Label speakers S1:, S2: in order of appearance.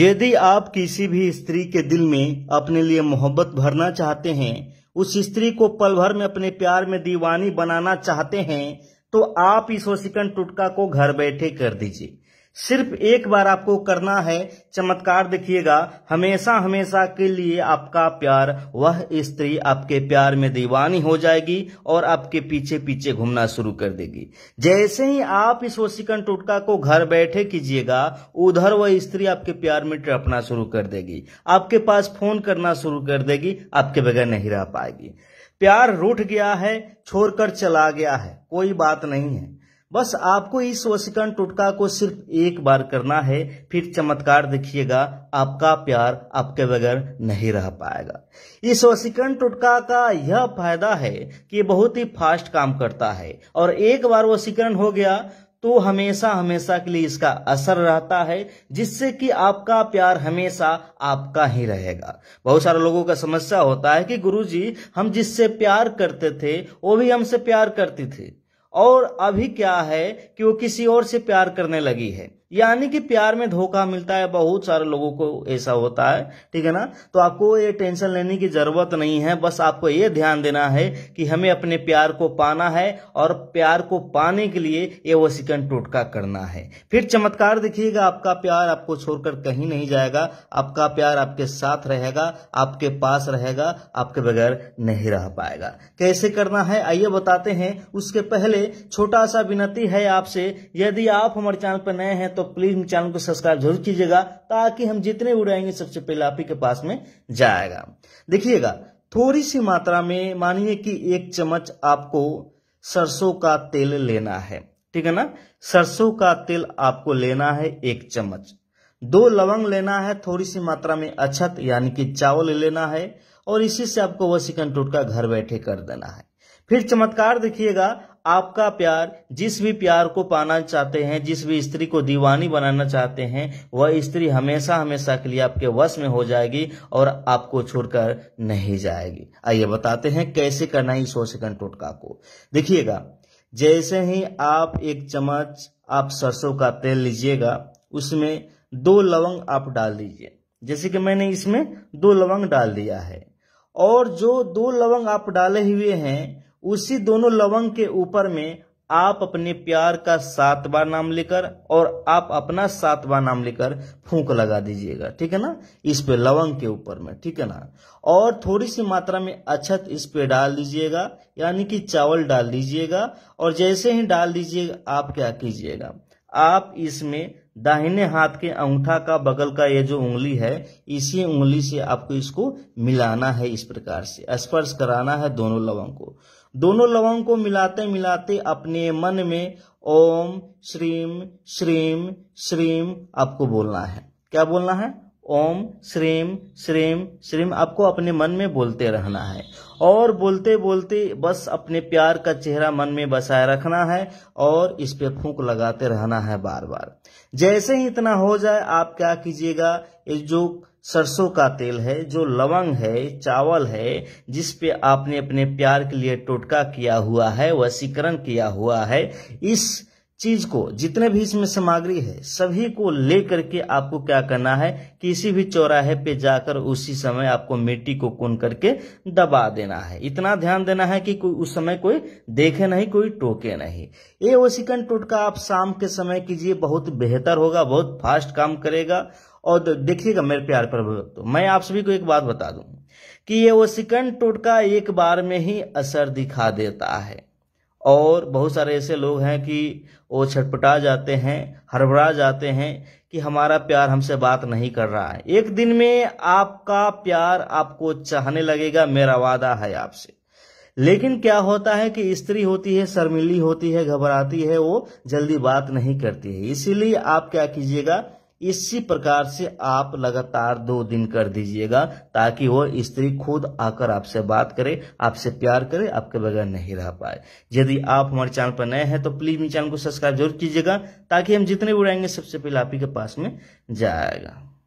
S1: यदि आप किसी भी स्त्री के दिल में अपने लिए मोहब्बत भरना चाहते हैं उस स्त्री को पल भर में अपने प्यार में दीवानी बनाना चाहते हैं तो आप इस वसीकन टुटका को घर बैठे कर दीजिए सिर्फ एक बार आपको करना है चमत्कार देखिएगा हमेशा हमेशा के लिए आपका प्यार वह स्त्री आपके प्यार में दीवानी हो जाएगी और आपके पीछे पीछे घूमना शुरू कर देगी जैसे ही आप इस वोशिकन टोटका को घर बैठे कीजिएगा उधर वह स्त्री आपके प्यार में टपना शुरू कर देगी आपके पास फोन करना शुरू कर देगी आपके बगैर नहीं रह पाएगी प्यार रूठ गया है छोड़कर चला गया है कोई बात नहीं है बस आपको इस वसीकरण टोटका को सिर्फ एक बार करना है फिर चमत्कार देखिएगा आपका प्यार आपके बगैर नहीं रह पाएगा इस वसीकरण टोटका का यह फायदा है कि बहुत ही फास्ट काम करता है और एक बार वसीकरण हो गया तो हमेशा हमेशा के लिए इसका असर रहता है जिससे कि आपका प्यार हमेशा आपका ही रहेगा बहुत सारे लोगों का समस्या होता है कि गुरुजी हम जिससे प्यार करते थे वो भी हमसे प्यार करती थी और अभी क्या है कि वो किसी और से प्यार करने लगी है यानी कि प्यार में धोखा मिलता है बहुत सारे लोगों को ऐसा होता है ठीक है ना तो आपको ये टेंशन लेने की ज़रूरत नहीं है बस आपको ये ध्यान देना है कि हमें अपने प्यार को पाना है और प्यार को पाने के लिए ये वसीकन टोटका करना है फिर चमत्कार दिखिएगा आपका प्यार आपको छोड़कर कहीं नहीं जाएगा आपका प्यार आपके साथ रहेगा आपके पास रहेगा आपके बगैर नहीं रह पाएगा कैसे करना है आइए बताते हैं उसके पहले पहले छोटा सा विनती है आपसे यदि आप हमारे चैनल पर नए हैं तो प्लीज हम चैनल को सब्सक्राइब जरूर कीजिएगा ताकि हम जितने उड़ाएंगे सबसे पहले आप ही के पास में जाएगा देखिएगा थोड़ी सी मात्रा में मानिए कि एक चम्मच आपको सरसों का तेल लेना है ठीक है ना सरसों का तेल आपको लेना है एक चम्मच दो लवंग लेना है थोड़ी सी मात्रा में अछत यानी कि चावल लेना है और इसी से आपको वह चिकन टोटका घर बैठे कर देना है फिर चमत्कार देखिएगा आपका प्यार जिस भी प्यार को पाना चाहते हैं जिस भी स्त्री को दीवानी बनाना चाहते हैं वह स्त्री हमेशा हमेशा के लिए आपके वश में हो जाएगी और आपको छोड़कर नहीं जाएगी आइए बताते हैं कैसे करना है सौ सेकंड टोटका को देखिएगा जैसे ही आप एक चम्मच आप सरसों का तेल लीजिएगा उसमें दो लवंग आप डाल दीजिए जैसे कि मैंने इसमें दो लवंग डाल दिया है और जो दो लवंग आप डाले हुए हैं उसी दोनों लवंग के ऊपर में आप अपने प्यार का सातवां नाम लेकर और आप अपना सातवां नाम लेकर फूंक लगा दीजिएगा ठीक है ना इस पे लवंग के ऊपर में ठीक है ना और थोड़ी सी मात्रा में अछत इस पे डाल दीजिएगा यानी कि चावल डाल दीजिएगा और जैसे ही डाल दीजिएगा आप क्या कीजिएगा आप इसमें दाहिने हाथ के अंगूठा का बगल का ये जो उंगली है इसी उंगली से आपको इसको मिलाना है इस प्रकार से स्पर्श कराना है दोनों लवंग को दोनों लवंग को मिलाते मिलाते अपने मन में ओम श्रीम श्रीम श्रीम आपको बोलना है क्या बोलना है ओम श्रीम श्रीम श्रीम आपको अपने मन में बोलते रहना है और बोलते बोलते बस अपने प्यार का चेहरा मन में बसाए रखना है और इस पे फूंक लगाते रहना है बार बार जैसे ही इतना हो जाए आप क्या कीजिएगा ये जो सरसों का तेल है जो लवंग है चावल है जिस पे आपने अपने प्यार के लिए टोटका किया हुआ है वसीकरण किया हुआ है इस चीज को जितने भी इसमें सामग्री है सभी को लेकर के आपको क्या करना है किसी भी चौराहे पे जाकर उसी समय आपको मिट्टी को कुन करके दबा देना है इतना ध्यान देना है कि कोई उस समय कोई देखे नहीं कोई टोके नहीं ये सिकन टोटका आप शाम के समय कीजिए बहुत बेहतर होगा बहुत फास्ट काम करेगा और देखिएगा मेरे प्यार पर तो मैं आप सभी को एक बात बता दू कि ये वसीकन टोटका एक बार में ही असर दिखा देता है और बहुत सारे ऐसे लोग हैं कि वो छटपटा जाते हैं हड़बड़ा जाते हैं कि हमारा प्यार हमसे बात नहीं कर रहा है एक दिन में आपका प्यार आपको चाहने लगेगा मेरा वादा है आपसे लेकिन क्या होता है कि स्त्री होती है शर्मिली होती है घबराती है वो जल्दी बात नहीं करती है इसीलिए आप क्या कीजिएगा इसी प्रकार से आप लगातार दो दिन कर दीजिएगा ताकि वो स्त्री खुद आकर आपसे बात करे आपसे प्यार करे आपके बगैर नहीं रह पाए यदि आप हमारे चैनल पर नए हैं तो प्लीज मेरे चैनल को सब्सक्राइब जरूर कीजिएगा ताकि हम जितने भी उड़ाएंगे सबसे पहले आप ही के पास में जाएगा